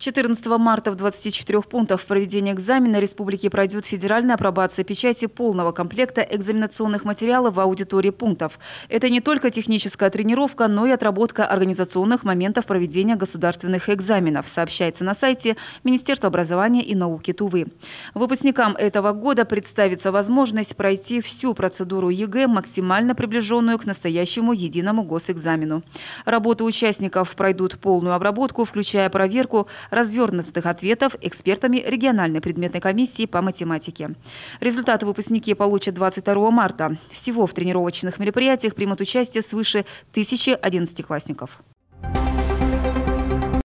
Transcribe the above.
14 марта в 24 пунктах проведения экзамена республики пройдет федеральная апробация печати полного комплекта экзаменационных материалов в аудитории пунктов. Это не только техническая тренировка, но и отработка организационных моментов проведения государственных экзаменов, сообщается на сайте Министерства образования и науки Тувы. Выпускникам этого года представится возможность пройти всю процедуру ЕГЭ, максимально приближенную к настоящему единому госэкзамену. Работы участников пройдут полную обработку, включая проверку, развернутых ответов экспертами региональной предметной комиссии по математике. Результаты выпускники получат 22 марта. Всего в тренировочных мероприятиях примут участие свыше 1000 одиннадцатиклассников.